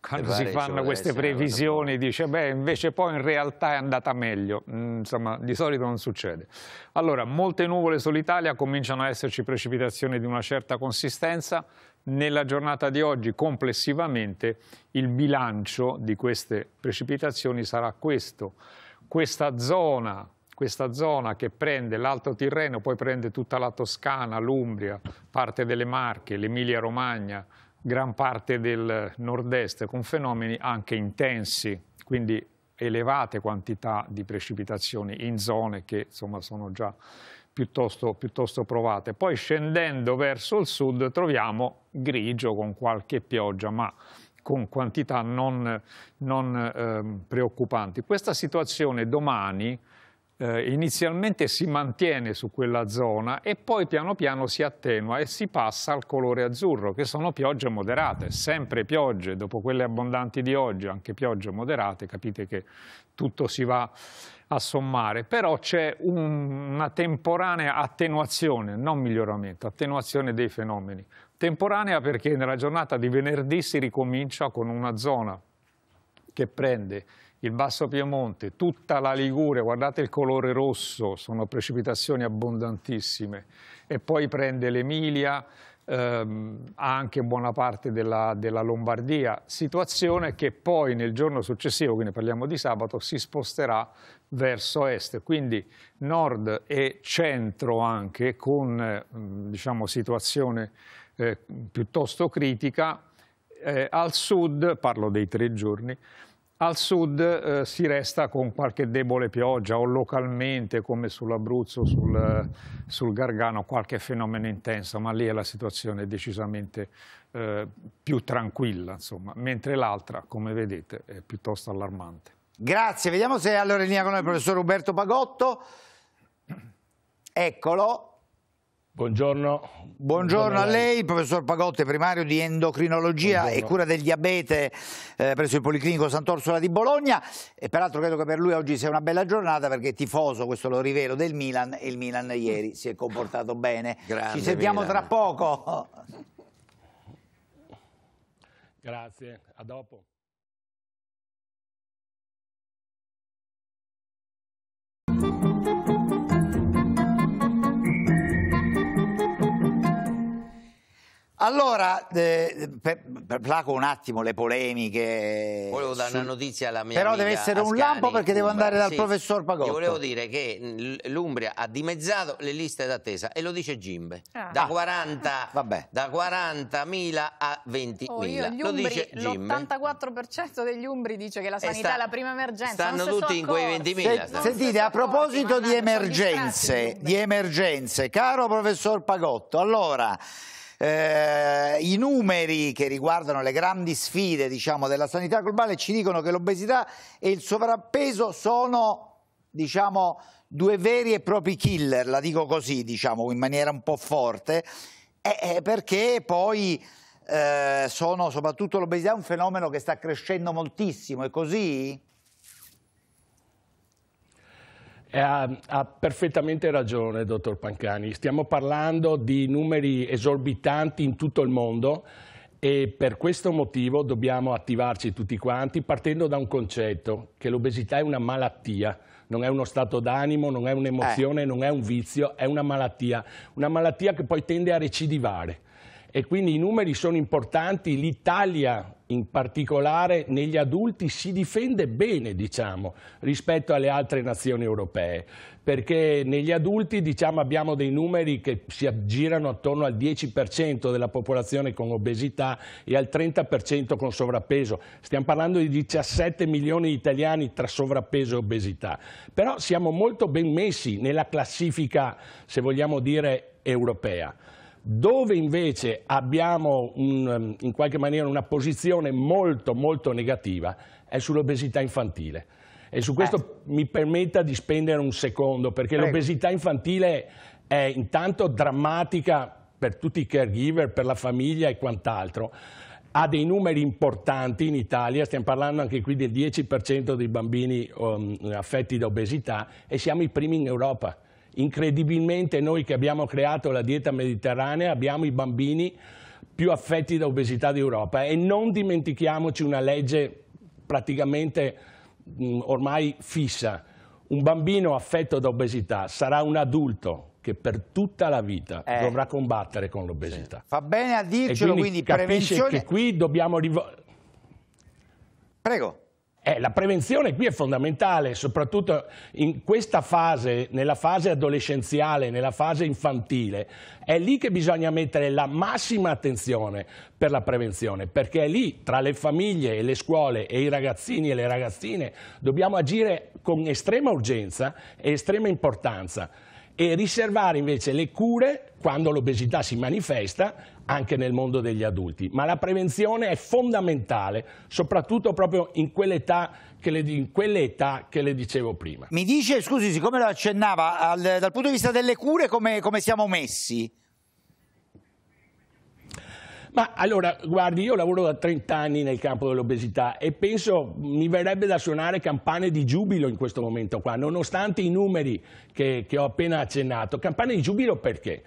quando si fanno queste previsioni dice beh invece poi in realtà è andata meglio mm, insomma di solito non succede allora molte nuvole sull'Italia cominciano a esserci precipitazioni di una certa consistenza nella giornata di oggi complessivamente il bilancio di queste precipitazioni sarà questo questa zona questa zona che prende l'Alto Tirreno, poi prende tutta la Toscana, l'Umbria, parte delle Marche, l'Emilia Romagna, gran parte del nord-est con fenomeni anche intensi, quindi elevate quantità di precipitazioni in zone che insomma, sono già piuttosto, piuttosto provate. Poi scendendo verso il sud troviamo grigio con qualche pioggia, ma con quantità non, non eh, preoccupanti. Questa situazione domani eh, inizialmente si mantiene su quella zona e poi piano piano si attenua e si passa al colore azzurro, che sono piogge moderate, sempre piogge, dopo quelle abbondanti di oggi, anche piogge moderate, capite che tutto si va a sommare, però c'è un, una temporanea attenuazione, non miglioramento, attenuazione dei fenomeni. Temporanea perché nella giornata di venerdì si ricomincia con una zona che prende il Basso Piemonte, tutta la Liguria, guardate il colore rosso, sono precipitazioni abbondantissime, e poi prende l'Emilia, ehm, anche buona parte della, della, Lombardia, situazione che poi nel giorno successivo, quindi parliamo di sabato, si sposterà verso est, quindi nord e centro anche con ehm, diciamo, situazione eh, piuttosto critica, eh, al sud, parlo dei tre giorni, al sud eh, si resta con qualche debole pioggia o localmente, come sull'Abruzzo, sul, eh, sul, Gargano, qualche fenomeno intenso, ma lì è la situazione decisamente eh, più tranquilla, insomma. mentre l'altra, come vedete, è piuttosto allarmante. Grazie, vediamo se è allora in linea con il professor Roberto Pagotto. Eccolo, Buongiorno. Buongiorno. Buongiorno. a lei, professor Pagotte, primario di endocrinologia Buongiorno. e cura del diabete eh, presso il Policlinico Sant'Orsola di Bologna. E peraltro credo che per lui oggi sia una bella giornata perché è tifoso, questo lo rivelo, del Milan e il Milan ieri si è comportato bene. Grande Ci sentiamo Milan. tra poco. Grazie, a dopo. Allora, eh, per, per, placo un attimo le polemiche. Volevo dare su... una notizia alla mia Però deve essere Ascani, un lampo perché devo andare dal sì, professor Pagotto. Io volevo dire che l'Umbria ha dimezzato le liste d'attesa e lo dice Gimbe. Ah. Da 40.000 ah. 40 a 20.000. Oh, l'84% degli umbri dice che la eh, sanità sta, è la prima emergenza. Stanno tutti in quei 20.000. Se, sentite, a proposito di emergenze, di emergenze, caro professor Pagotto, allora eh, i numeri che riguardano le grandi sfide diciamo, della sanità globale ci dicono che l'obesità e il sovrappeso sono diciamo, due veri e propri killer, la dico così diciamo, in maniera un po' forte, eh, eh perché poi eh, sono soprattutto l'obesità è un fenomeno che sta crescendo moltissimo, è così? Eh, ha, ha, perfettamente ragione, dottor Pancani. Stiamo parlando di numeri esorbitanti in tutto il mondo e per questo motivo dobbiamo attivarci tutti quanti partendo da un concetto, che l'obesità è una malattia. Non è uno stato d'animo, non è un'emozione, eh. non è un vizio, è una malattia. Una malattia che poi tende a recidivare e quindi i numeri sono importanti, l'Italia in particolare negli adulti si difende bene diciamo, rispetto alle altre nazioni europee perché negli adulti diciamo, abbiamo dei numeri che si aggirano attorno al 10% della popolazione con obesità e al 30% con sovrappeso. Stiamo parlando di 17 milioni di italiani tra sovrappeso e obesità. Però siamo molto ben messi nella classifica, se vogliamo dire, europea. Dove invece abbiamo un, ehm, in qualche maniera una posizione molto molto negativa è sull'obesità infantile. E su questo eh. mi permetta di spendere un secondo, perché l'obesità infantile è intanto drammatica per tutti i caregiver, per la famiglia e quant'altro. Ha dei numeri importanti in Italia, stiamo parlando anche qui del 10% dei bambini um, affetti da obesità e siamo i primi in Europa. Incredibilmente noi che abbiamo creato la dieta mediterranea abbiamo i bambini più affetti da obesità d'Europa e non dimentichiamoci una legge praticamente mh, mm, ormai fissa. Un bambino affetto da obesità sarà un adulto che per tutta la vita eh. dovrà combattere con l'obesità. Sì. Fa bene a dircelo, e quindi, quindi prevenzione... che qui dobbiamo... Prego. Eh, la prevenzione qui è fondamentale, soprattutto in questa fase, nella fase adolescenziale, nella fase infantile. È lì che bisogna mettere la massima attenzione per la prevenzione, perché è lì, tra le famiglie e le scuole e i ragazzini e le ragazzine, dobbiamo agire con estrema urgenza e estrema importanza e riservare invece le cure, quando l'obesità si manifesta, anche nel mondo degli adulti, ma la prevenzione è fondamentale, soprattutto proprio in quell'età che, quelle che le, dicevo prima. Mi dice, scusi, siccome lo accennava, al, dal punto di vista delle cure come, come siamo messi? Ma allora, guardi, io lavoro da 30 anni nel campo dell'obesità e penso mi verrebbe da suonare campane di giubilo in questo momento qua, nonostante i numeri che, che ho appena accennato. Campane di giubilo perché?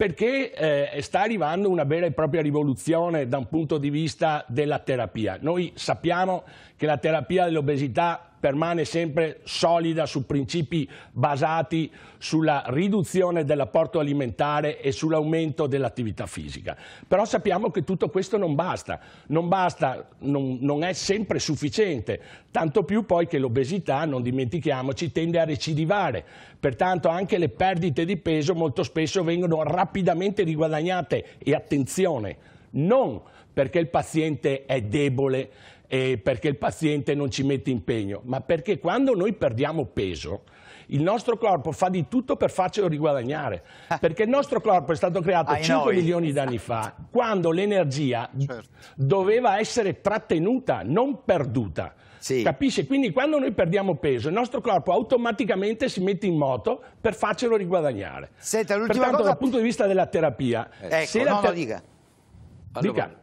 perché eh, sta arrivando una vera e propria rivoluzione da un punto di vista della terapia. Noi sappiamo che la terapia dell'obesità permane sempre solida su principi basati sulla riduzione dell'apporto alimentare e sull'aumento dell'attività fisica. Però sappiamo che tutto questo non basta, non basta, non, non è sempre sufficiente, tanto più poi che l'obesità, non dimentichiamoci, tende a recidivare, pertanto anche le perdite di peso molto spesso vengono rapidamente riguadagnate e attenzione, non perché il paziente è debole, eh, perché il paziente non ci mette impegno, ma perché quando noi perdiamo peso, il nostro corpo fa di tutto per farcelo riguadagnare, ah. perché il nostro corpo è stato creato Ai 5 noi. milioni di anni fa, esatto. quando l'energia certo. doveva essere trattenuta, non perduta. Sì. Capisce? Quindi quando noi perdiamo peso, il nostro corpo automaticamente si mette in moto per farcelo riguadagnare. Senta, Pertanto, cosa... dal punto di vista della terapia, eh, ecco, se la no, no, dica. Allora, dica.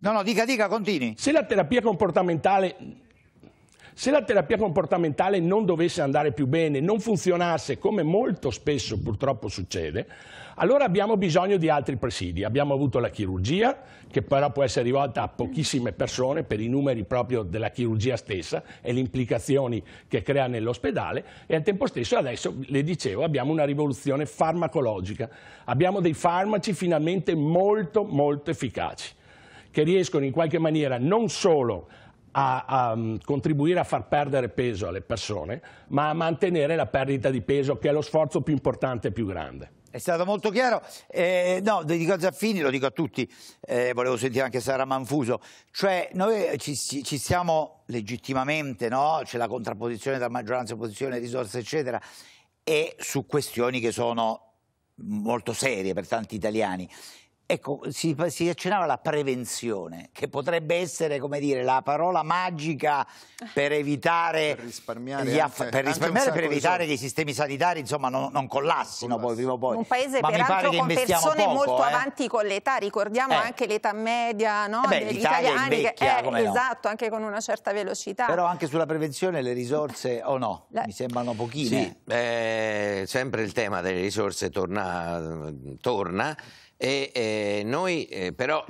No, no, dica, dica, continui. Se la terapia comportamentale se la terapia comportamentale non dovesse andare più bene, non funzionasse, come molto spesso purtroppo succede, allora abbiamo bisogno di altri presidi. Abbiamo avuto la chirurgia, che però può essere rivolta a pochissime persone per i numeri proprio della chirurgia stessa e le implicazioni che crea nell'ospedale e al tempo stesso adesso, le dicevo, abbiamo una rivoluzione farmacologica. Abbiamo dei farmaci finalmente molto molto efficaci che riescono in qualche maniera non solo a, a, mm, contribuire a far perdere peso alle persone, ma a mantenere la perdita di peso, che è lo sforzo più importante e più grande. È stato molto chiaro. Eh, no, dico a Zaffini, lo dico a tutti, eh, volevo sentire anche Sara Manfuso. Cioè, noi eh, ci, ci, ci stiamo legittimamente, no? C'è la contrapposizione tra maggioranza e opposizione, risorse, eccetera, e su questioni che sono molto serie per tanti italiani. Ecco, si, si, accennava alla prevenzione, che potrebbe essere, dire, la parola magica per evitare, per risparmiare, anche, per, risparmiare per, evitare che i sistemi sanitari insomma, non, non, collassino poi prima o poi. Un paese Ma peraltro con persone poco, molto eh? avanti con l'età, ricordiamo eh. anche l'età media no? eh beh, degli italiani, invecchia, eh, che, esatto, no. anche con una certa velocità. Però anche sulla prevenzione le risorse o oh no, la... mi sembrano pochine. Sì, eh, sempre il tema delle risorse torna, torna e, eh, noi, eh, però,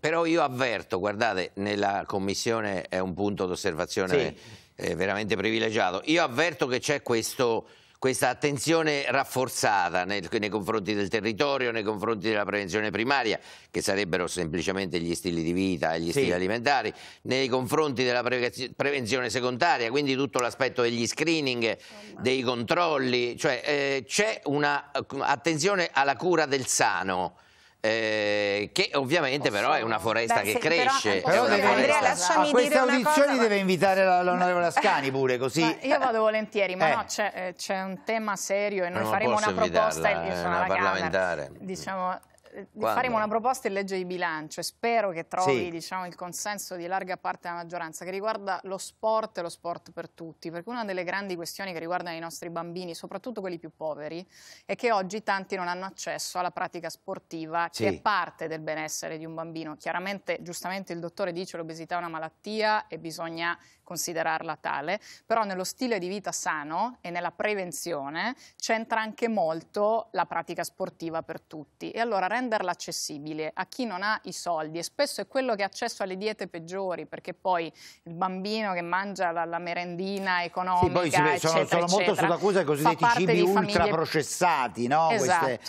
però, io avverto, guardate, nella commissione è un punto d'osservazione sì. Eh, veramente privilegiato, io avverto che c'è questo questa attenzione rafforzata nei, nei, confronti del territorio, nei confronti della prevenzione primaria, che sarebbero semplicemente gli stili di vita e gli sì. stili alimentari, nei confronti della prevenzione secondaria, quindi tutto l'aspetto degli screening, dei controlli, cioè eh, c'è un'attenzione eh, alla cura del sano eh, che ovviamente oh, però è una foresta Beh, che cresce. Però, però deve, Andrea, lasciami a queste audizioni cosa, deve ma... invitare l'onorevole Ascani pure, così. Ma io vado volentieri, ma eh. no, c'è eh, un tema serio e noi non faremo una proposta. e Eh, una parlamentare. Camera, diciamo, eh, Quando? faremo una proposta in legge di bilancio e spero che trovi sì. diciamo, il consenso di larga parte della maggioranza che riguarda lo sport e lo sport per tutti, perché una delle grandi questioni che riguardano i nostri bambini, soprattutto quelli più poveri, è che oggi tanti non hanno accesso alla pratica sportiva sì. che è parte del benessere di un bambino. Chiaramente, giustamente il dottore dice che l'obesità è una malattia e bisogna considerarla tale, però nello stile di vita sano e nella prevenzione c'entra anche molto la pratica sportiva per tutti e allora renderla accessibile a chi non ha i soldi e spesso è quello che ha accesso alle diete peggiori perché poi il bambino che mangia la, la merendina economica sì, poi si, eccetera, sono, sono eccetera, molto sull'accusa dei cosiddetti cibi ultra processati, no? Esatto. Queste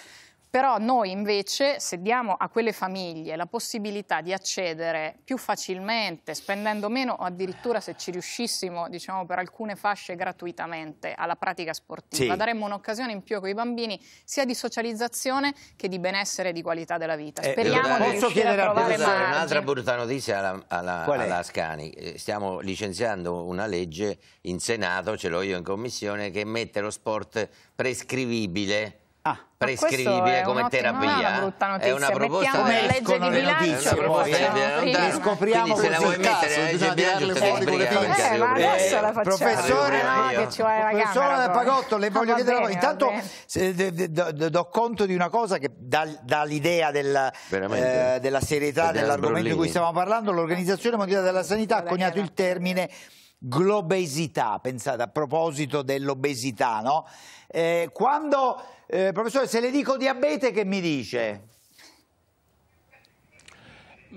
però noi invece, se diamo a quelle famiglie la possibilità di accedere più facilmente, spendendo meno o addirittura se ci riuscissimo, diciamo per alcune fasce gratuitamente alla pratica sportiva, sì. daremmo un'occasione in più a quei bambini sia di socializzazione che di benessere e di qualità della vita. Eh, Speriamo eh, di posso chiedere a provare un'altra brutta notizia alla, alla, alla Scani. Eh, stiamo licenziando una legge in Senato, ce l'ho io in commissione, che mette lo sport prescrivibile Ah, prescrivibile come terapia. è una proposta come legge di bilancio. È cioè, Scopriamo se la vuoi mettere nella legge di bilancio ma adesso la facciamo. Professore, professore Pagotto, le voglio chiedere una Intanto do conto di una cosa che dà l'idea eh, della serietà dell'argomento di cui stiamo parlando. L'Organizzazione Mondiale della Sanità ha coniato il termine globesità, pensate a proposito dell'obesità, no? Eh, quando, eh, professore, se le dico diabete che mi dice?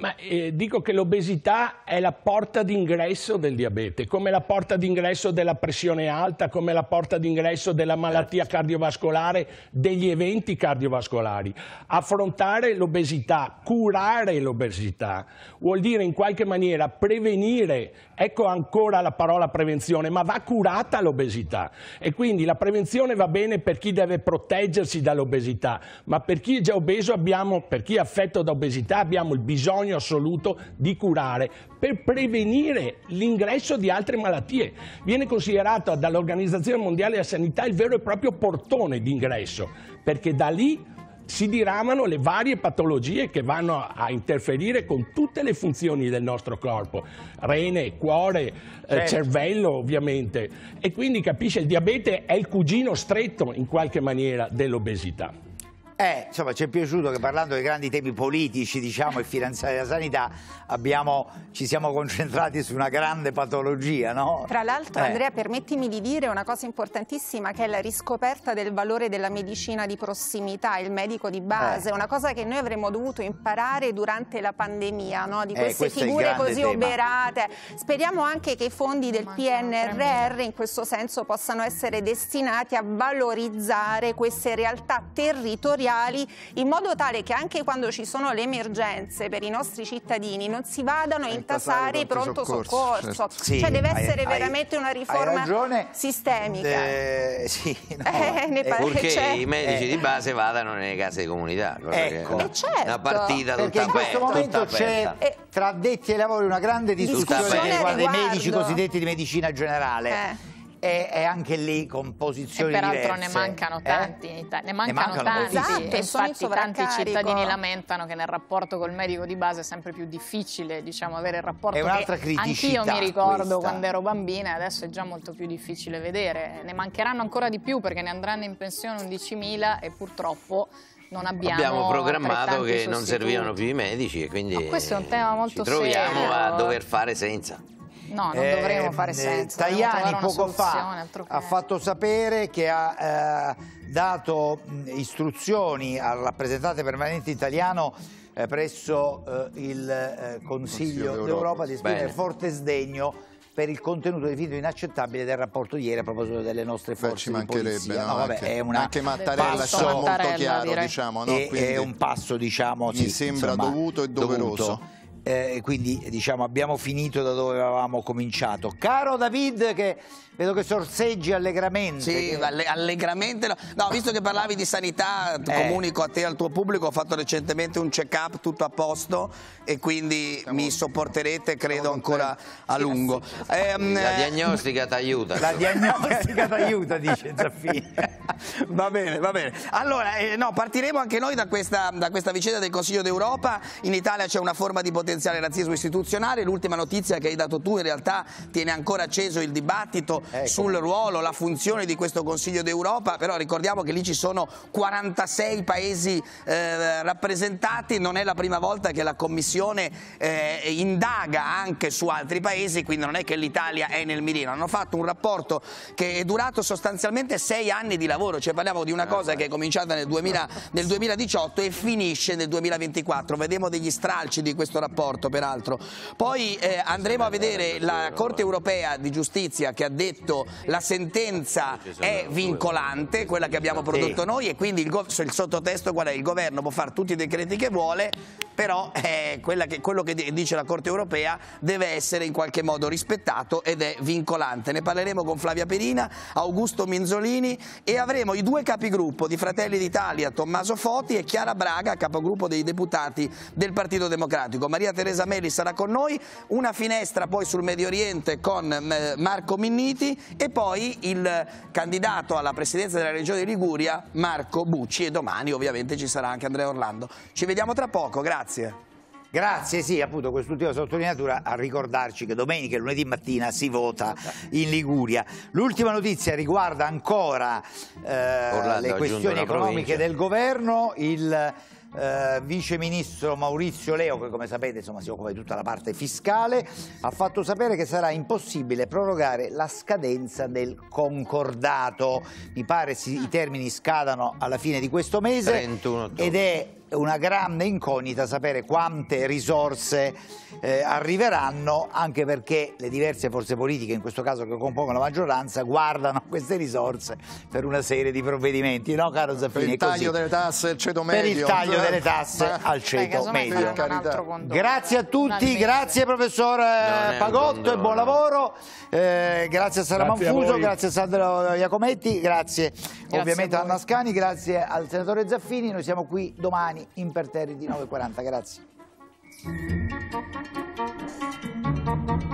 Ma eh, dico che l'obesità è la porta d'ingresso del diabete, come la porta d'ingresso della pressione alta, come la porta d'ingresso della malattia certo. cardiovascolare, degli eventi cardiovascolari. Affrontare l'obesità, curare l'obesità, vuol dire in qualche maniera prevenire, ecco ancora la parola prevenzione, ma va curata l'obesità. E quindi la prevenzione va bene per chi deve proteggersi dall'obesità, ma per chi è già obeso abbiamo, per chi è affetto da obesità abbiamo il bisogno bisogno assoluto di curare per prevenire l'ingresso di altre malattie. Viene considerato dall'Organizzazione Mondiale della Sanità il vero e proprio portone d'ingresso, perché da lì si diramano le varie patologie che vanno a interferire con tutte le funzioni del nostro corpo, rene, cuore, eh, certo. eh, cervello ovviamente. E quindi capisce, il diabete è il cugino stretto in qualche maniera dell'obesità. Eh, insomma, ci è piaciuto che parlando dei grandi temi politici, diciamo, e finanziari della sanità, abbiamo, ci siamo concentrati su una grande patologia, no? Tra l'altro, eh. Andrea, permettimi di dire una cosa importantissima, che è la riscoperta del valore della medicina di prossimità, il medico di base, eh. una cosa che noi avremmo dovuto imparare durante la pandemia, no? Di eh, queste eh, figure così tema. oberate. Speriamo anche che i fondi del PNRR in questo senso possano essere destinati a valorizzare queste realtà territoriali territoriali in modo tale che anche quando ci sono le emergenze per i nostri cittadini non si vadano a eh, intasare pronto soccorso. soccorso. Certo. Cioè, sì, cioè deve essere hai, veramente una riforma sistemica. De... Sì, no. eh, ne Purché certo. i medici eh. di base vadano nelle case di comunità. Ecco. Eh, certo. Una partita Perché tutta in questo momento c'è eh, tra detti ai lavori una grande discussione riguardo i medici cosiddetti di medicina generale. eh e, e, anche lì con posizioni diverse. peraltro ne eh? mancano tanti, eh? ne, mancano ne mancano tanti, esatto, infatti tanti cittadini lamentano che nel rapporto col medico di base è sempre più difficile diciamo, avere il rapporto è un'altra criticità anch'io mi ricordo questa. quando ero bambina adesso è già molto più difficile vedere ne mancheranno ancora di più perché ne andranno in pensione 11.000 e purtroppo non abbiamo, abbiamo programmato che sostituti. non servivano più i medici e quindi no, questo è un tema molto ci troviamo serio. a dover fare senza No, non eh, dovremmo fare eh, senza. Tajani poco fa ha fatto sapere che ha eh, dato istruzioni al rappresentante permanente italiano presso il Consiglio, d'Europa di esprimere forte sdegno per il contenuto video inaccettabile del rapporto di ieri a proposito delle nostre forze Beh, polizia. No, no, vabbè, anche, è una... anche Mattarella è molto chiaro, diciamo, no? è, è un passo, diciamo, sì, mi sembra insomma, dovuto e doveroso. Dovuto. Eh, quindi diciamo abbiamo finito da dove avevamo cominciato. Caro David che vedo che sorseggi allegramente. Sì, alle allegramente. No. no. visto che parlavi di sanità, eh. comunico a te e al tuo pubblico, ho fatto recentemente un check-up tutto a posto e quindi Siamo... mi sopporterete credo ancora a lungo. Sì, sì. Ehm, la diagnostica ti aiuta. La diagnostica ti aiuta, dice Zaffini. va bene, va bene. Allora, eh, no, partiremo anche noi da questa, da questa vicenda del Consiglio d'Europa. In Italia c'è una forma di potere potenziale razzismo istituzionale. L'ultima notizia che hai dato tu in realtà tiene ancora acceso il dibattito ecco. sul ruolo, la funzione di questo Consiglio d'Europa, però ricordiamo che lì ci sono 46 paesi eh, rappresentati, non è la prima volta che la Commissione eh, indaga anche su altri paesi, quindi non è che l'Italia è nel mirino. Hanno fatto un rapporto che è durato sostanzialmente sei anni di lavoro, cioè parliamo di una eh, cosa che è cominciata nel, 2000, nel 2018 e finisce nel 2024. Vedremo degli stralci di questo rapporto rapporto peraltro. Poi eh, andremo a vedere la Corte Europea di Giustizia che ha detto la sentenza è vincolante, quella che abbiamo prodotto noi e quindi il, cioè, il sottotesto qual è? Il governo può fare tutti i decreti che vuole, però eh, che, quello che dice la Corte Europea deve essere in qualche modo rispettato ed è vincolante. Ne parleremo con Flavia Perina, Augusto Minzolini e avremo i due capigruppo di Fratelli d'Italia, Tommaso Foti e Chiara Braga, capogruppo dei deputati del Partito Democratico. Maria Maria Teresa Meli sarà con noi, una finestra poi sul Medio Oriente con eh, Marco Minniti e poi il candidato alla presidenza della Regione di Liguria Marco Bucci e domani ovviamente ci sarà anche Andrea Orlando. Ci vediamo tra poco, grazie. Grazie, sì, appunto quest'ultima sottolineatura a ricordarci che domenica e lunedì mattina si vota in Liguria. L'ultima notizia riguarda ancora eh, le questioni economiche provincia. del governo, il eh, vice ministro Maurizio Leo, che come sapete insomma, si occupa di tutta la parte fiscale, ha fatto sapere che sarà impossibile prorogare la scadenza del concordato. Mi pare si, i termini scadano alla fine di questo mese ed è una grande incognita sapere quante risorse eh, arriveranno, anche perché le diverse forze politiche, in questo caso che compongono la maggioranza, guardano queste risorse per una serie di provvedimenti, no caro Zaffini? Per il taglio delle tasse al ceto medio. Per il taglio delle tasse eh. al ceto Beh, medio. Grazie a tutti, grazie professor eh, Pagotto e buon lavoro, eh, grazie a Sara grazie Manfuso, a grazie a Sandro Iacometti, grazie, grazie ovviamente a, Nascani, grazie al senatore Zaffini, noi siamo qui domani domani di 9.40. Grazie.